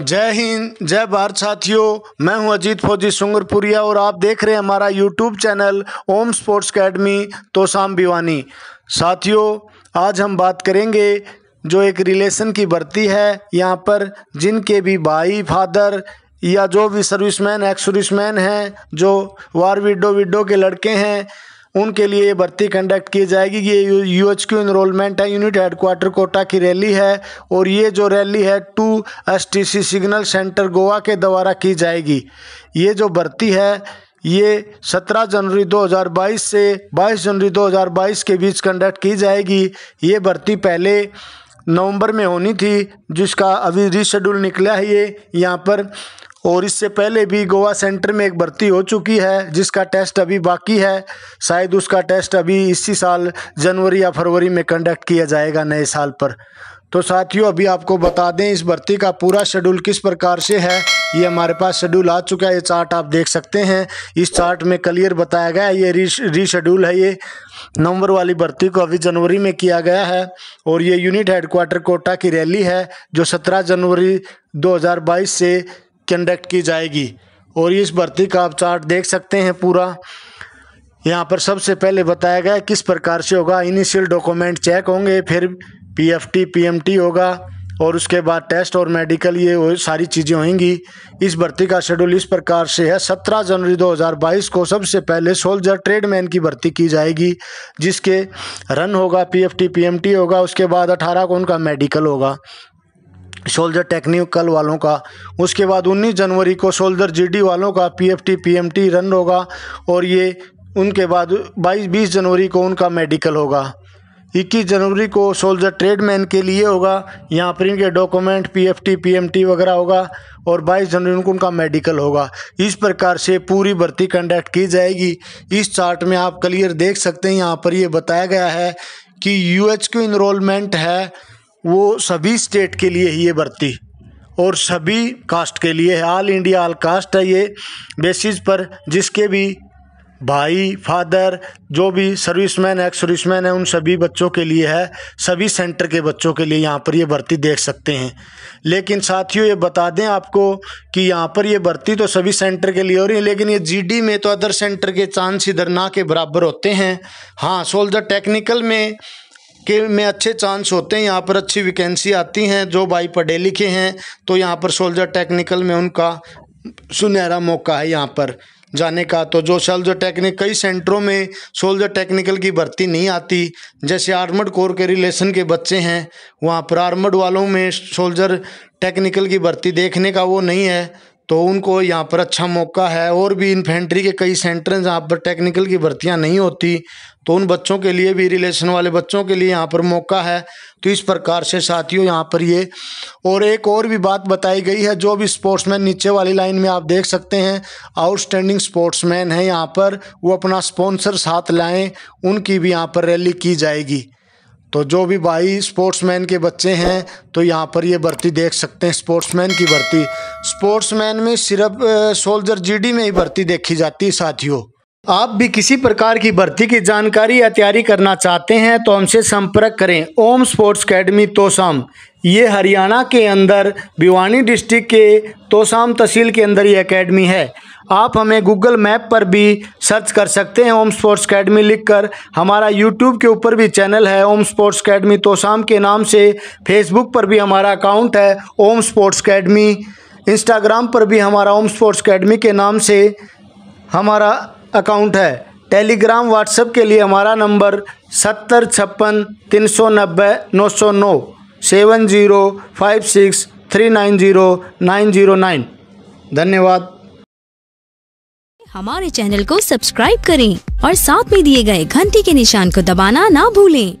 जय हिंद जय भारत साथियों मैं हूं अजीत फौजी सुंगरपुरिया और आप देख रहे हैं हमारा YouTube channel Om sports academy Tosham Bhiwani साथियों आज हम बात करेंगे जो एक रिलेशन की भर्ती है यहाँ पर जिनके भी भाई फादर या जो भी सर्विसमैन एक्स सर्विसमैन हैं जो वार विडो विडो के लड़के हैं उनके लिए ये भर्ती कंडक्ट की जाएगी ये यू एच क्यू इनरोलमेंट है यूनिट हेडक्वार्टर कोटा की रैली है और ये जो रैली है two S T C signal centre Goa के द्वारा की जाएगी ये जो भर्ती है ये 17 जनवरी 2022 से 22 जनवरी 2022 के बीच कंडक्ट की जाएगी ये भर्ती पहले नवंबर में होनी थी जिसका अभी रीशेड्यूल निकला है ये यहाँ पर और इससे पहले भी गोवा सेंटर में एक भर्ती हो चुकी है जिसका टेस्ट अभी बाकी है शायद उसका टेस्ट अभी इसी साल जनवरी या फरवरी में कंडक्ट किया जाएगा नए साल पर तो साथियों अभी आपको बता दें इस भर्ती का पूरा शेड्यूल किस प्रकार से है ये हमारे पास शेड्यूल आ चुका है ये चार्ट आप देख सकते हैं इस चार्ट में क्लियर बताया गया है ये री रीशेड्यूल है ये नवंबर वाली भर्ती को अभी जनवरी में किया गया है और ये यूनिट हेडक्वार्टर कोटा की रैली है जो 17 जनवरी 2022 से कंडक्ट की जाएगी और इस भर्ती का आप चार्ट देख सकते हैं पूरा यहाँ पर सबसे पहले बताया गया किस प्रकार से होगा इनिशियल डॉक्यूमेंट चेक होंगे फिर पीएफटी पीएमटी होगा और उसके बाद टेस्ट और मेडिकल ये सारी चीज़ें होंगी इस भर्ती का शेड्यूल इस प्रकार से है 17 जनवरी 2022 को सबसे पहले सोल्जर ट्रेडमैन की भर्ती की जाएगी जिसके रन होगा पीएफटी पीएमटी होगा उसके बाद 18 को उनका मेडिकल होगा सोल्जर टेक्निकल वालों का उसके बाद 19 जनवरी को सोल्जर जीडी वालों का पीएफटी पीएमटी रन होगा और ये उनके बाद 22 बीस जनवरी को उनका मेडिकल होगा 21 जनवरी को सोल्जर ट्रेडमैन के लिए होगा यहाँ पर इनके डॉक्यूमेंट पीएफटी पीएमटी वगैरह होगा और 22 जनवरी उनको उनका मेडिकल होगा इस प्रकार से पूरी भर्ती कंडक्ट की जाएगी इस चार्ट में आप क्लियर देख सकते हैं यहाँ पर ये बताया गया है कि यू एच इनरोलमेंट है वो सभी स्टेट के लिए ही ये भर्ती और सभी कास्ट के लिए है ऑल इंडिया ऑल कास्ट है ये बेसिस पर जिसके भी भाई फादर जो भी सर्विसमैन एक्स सर्विसमैन है उन सभी बच्चों के लिए है सभी सेंटर के बच्चों के लिए यहाँ पर ये भर्ती देख सकते हैं लेकिन साथियों ये बता दें आपको कि यहाँ पर ये भर्ती तो सभी सेंटर के लिए हो रही है लेकिन ये जीडी में तो अदर सेंटर के चांस इधर ना के बराबर होते हैं हाँ सोल्जर टेक्निकल में के में अच्छे चांस होते हैं यहाँ पर अच्छी वैकेंसी आती हैं जो भाई पढ़े लिखे हैं तो यहाँ पर सोल्जर टेक्निकल में उनका सुनहरा मौका है यहाँ पर जाने का तो जो सोल्जर टेक्निक कई सेंटरों में सोल्जर टेक्निकल की भर्ती नहीं आती जैसे आर्मड कोर के रिलेशन के बच्चे हैं वहाँ पर आर्मड वालों में सोल्जर टेक्निकल की भर्ती देखने का वो नहीं है तो उनको यहाँ पर अच्छा मौका है और भी इन्फेंट्री के कई सेंटर हैं जहाँ पर टेक्निकल की भर्तियाँ नहीं होती तो उन बच्चों के लिए भी रिलेशन वाले बच्चों के लिए यहाँ पर मौका है तो इस प्रकार से साथियों यहाँ पर ये और एक और भी बात बताई गई है जो भी स्पोर्ट्समैन नीचे वाली लाइन में आप देख सकते हैं आउटस्टैंडिंग स्पोर्ट्समैन है यहाँ पर वो अपना स्पॉन्सर साथ लाएँ उनकी भी यहाँ पर रैली की जाएगी तो जो भी भाई स्पोर्ट्समैन के बच्चे हैं तो यहाँ पर ये भर्ती देख सकते हैं स्पोर्ट्समैन की भर्ती स्पोर्ट्समैन में सिर्फ सोल्जर जीडी में ही भर्ती देखी जाती है साथियों आप भी किसी प्रकार की भर्ती की जानकारी या तैयारी करना चाहते हैं तो हमसे संपर्क करें ओम स्पोर्ट्स अकेडमी तोसाम ये हरियाणा के अंदर भिवानी डिस्ट्रिक्ट के तोसाम तहसील के अंदर ये अकेडमी है आप हमें गूगल मैप पर भी सर्च कर सकते हैं ओम स्पोर्ट्स अकेडमी लिखकर हमारा यूट्यूब के ऊपर भी चैनल है ओम स्पोर्ट्स अकेडमी तोसाम के नाम से फेसबुक पर भी हमारा अकाउंट है ओम स्पोर्ट्स अकेडमी इंस्टाग्राम पर भी हमारा ओम स्पोर्ट्स अकेडमी के नाम से हमारा अकाउंट है टेलीग्राम व्हाट्सएप के लिए हमारा नंबर सत्तर छप्पन तीन सौ नब्बे नौ सौ नौ seven zero five six three nine zero nine zero nine धन्यवाद हमारे चैनल को सब्सक्राइब करें और साथ में दिए गए घंटी के निशान को दबाना ना भूलें